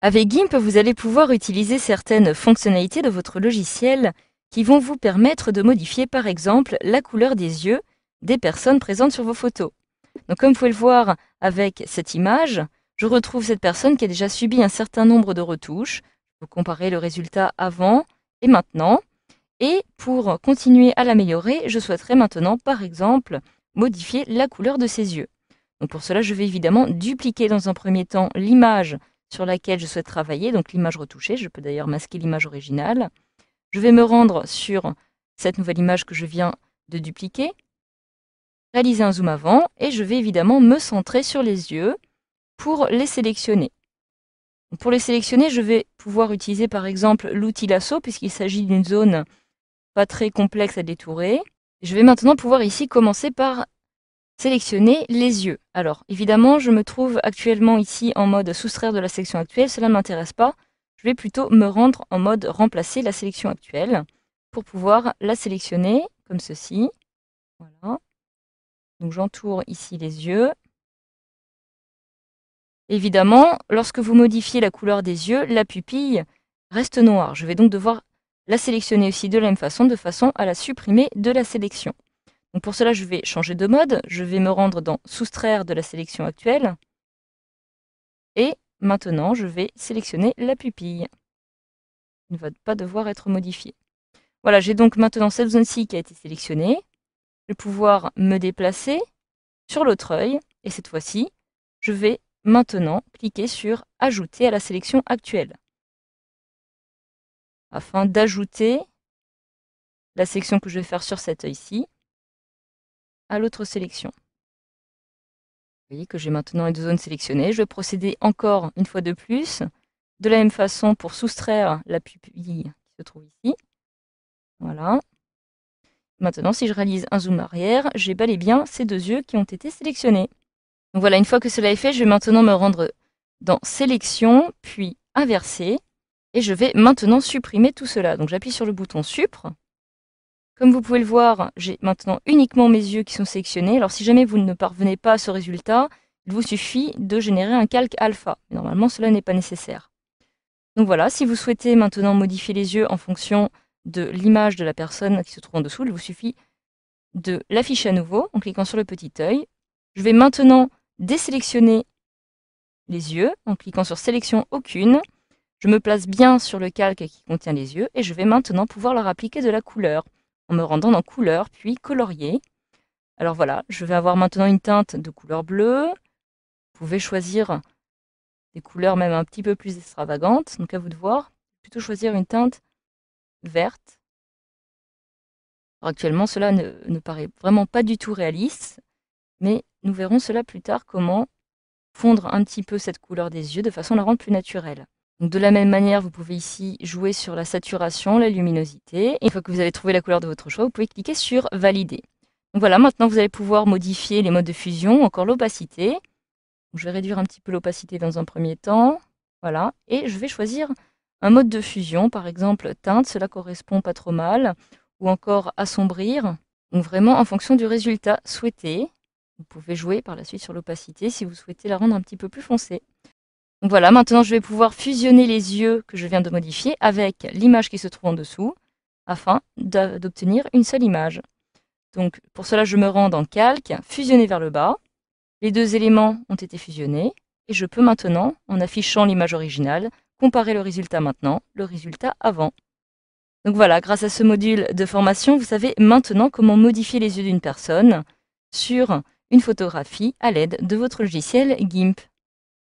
Avec GIMP, vous allez pouvoir utiliser certaines fonctionnalités de votre logiciel qui vont vous permettre de modifier par exemple la couleur des yeux des personnes présentes sur vos photos. Donc comme vous pouvez le voir avec cette image, je retrouve cette personne qui a déjà subi un certain nombre de retouches. Je comparez comparer le résultat avant et maintenant. Et pour continuer à l'améliorer, je souhaiterais maintenant, par exemple, modifier la couleur de ses yeux. Donc pour cela, je vais évidemment dupliquer dans un premier temps l'image sur laquelle je souhaite travailler, donc l'image retouchée. Je peux d'ailleurs masquer l'image originale. Je vais me rendre sur cette nouvelle image que je viens de dupliquer, réaliser un zoom avant et je vais évidemment me centrer sur les yeux pour les sélectionner. Pour les sélectionner, je vais pouvoir utiliser par exemple l'outil lasso puisqu'il s'agit d'une zone pas très complexe à détourer. Je vais maintenant pouvoir ici commencer par sélectionner les yeux. Alors, évidemment, je me trouve actuellement ici en mode soustraire de la sélection actuelle, cela ne m'intéresse pas. Je vais plutôt me rendre en mode remplacer la sélection actuelle pour pouvoir la sélectionner comme ceci. Voilà. Donc j'entoure ici les yeux. Évidemment, lorsque vous modifiez la couleur des yeux, la pupille reste noire. Je vais donc devoir la sélectionner aussi de la même façon, de façon à la supprimer de la sélection pour cela, je vais changer de mode, je vais me rendre dans Soustraire de la sélection actuelle, et maintenant je vais sélectionner la pupille. Il ne va pas devoir être modifiée. Voilà, j'ai donc maintenant cette zone-ci qui a été sélectionnée. Je vais pouvoir me déplacer sur l'autre œil, et cette fois-ci, je vais maintenant cliquer sur Ajouter à la sélection actuelle afin d'ajouter la sélection que je vais faire sur cet œil-ci à l'autre sélection. Vous voyez que j'ai maintenant les deux zones sélectionnées. Je vais procéder encore une fois de plus, de la même façon pour soustraire la pupille qui se trouve ici. Voilà. Maintenant, si je réalise un zoom arrière, j'ai balayé bien ces deux yeux qui ont été sélectionnés. Donc voilà, une fois que cela est fait, je vais maintenant me rendre dans Sélection, puis Inverser, et je vais maintenant supprimer tout cela. Donc j'appuie sur le bouton Supre, comme vous pouvez le voir, j'ai maintenant uniquement mes yeux qui sont sélectionnés. Alors si jamais vous ne parvenez pas à ce résultat, il vous suffit de générer un calque alpha. Normalement, cela n'est pas nécessaire. Donc voilà, si vous souhaitez maintenant modifier les yeux en fonction de l'image de la personne qui se trouve en dessous, il vous suffit de l'afficher à nouveau en cliquant sur le petit œil. Je vais maintenant désélectionner les yeux en cliquant sur sélection aucune. Je me place bien sur le calque qui contient les yeux et je vais maintenant pouvoir leur appliquer de la couleur en me rendant dans couleur, puis colorier. Alors voilà, je vais avoir maintenant une teinte de couleur bleue. Vous pouvez choisir des couleurs même un petit peu plus extravagantes, donc à vous de voir. Plutôt choisir une teinte verte. actuellement, cela ne, ne paraît vraiment pas du tout réaliste, mais nous verrons cela plus tard, comment fondre un petit peu cette couleur des yeux de façon à la rendre plus naturelle de la même manière, vous pouvez ici jouer sur la saturation, la luminosité. Et une fois que vous avez trouvé la couleur de votre choix, vous pouvez cliquer sur Valider. voilà, maintenant vous allez pouvoir modifier les modes de fusion, encore l'opacité. Je vais réduire un petit peu l'opacité dans un premier temps. Voilà, et je vais choisir un mode de fusion, par exemple teinte, cela correspond pas trop mal, ou encore assombrir, donc vraiment en fonction du résultat souhaité. Vous pouvez jouer par la suite sur l'opacité si vous souhaitez la rendre un petit peu plus foncée. Donc voilà, maintenant je vais pouvoir fusionner les yeux que je viens de modifier avec l'image qui se trouve en dessous afin d'obtenir une seule image. Donc pour cela, je me rends dans Calque, fusionner vers le bas. Les deux éléments ont été fusionnés et je peux maintenant, en affichant l'image originale, comparer le résultat maintenant, le résultat avant. Donc voilà, grâce à ce module de formation, vous savez maintenant comment modifier les yeux d'une personne sur une photographie à l'aide de votre logiciel GIMP.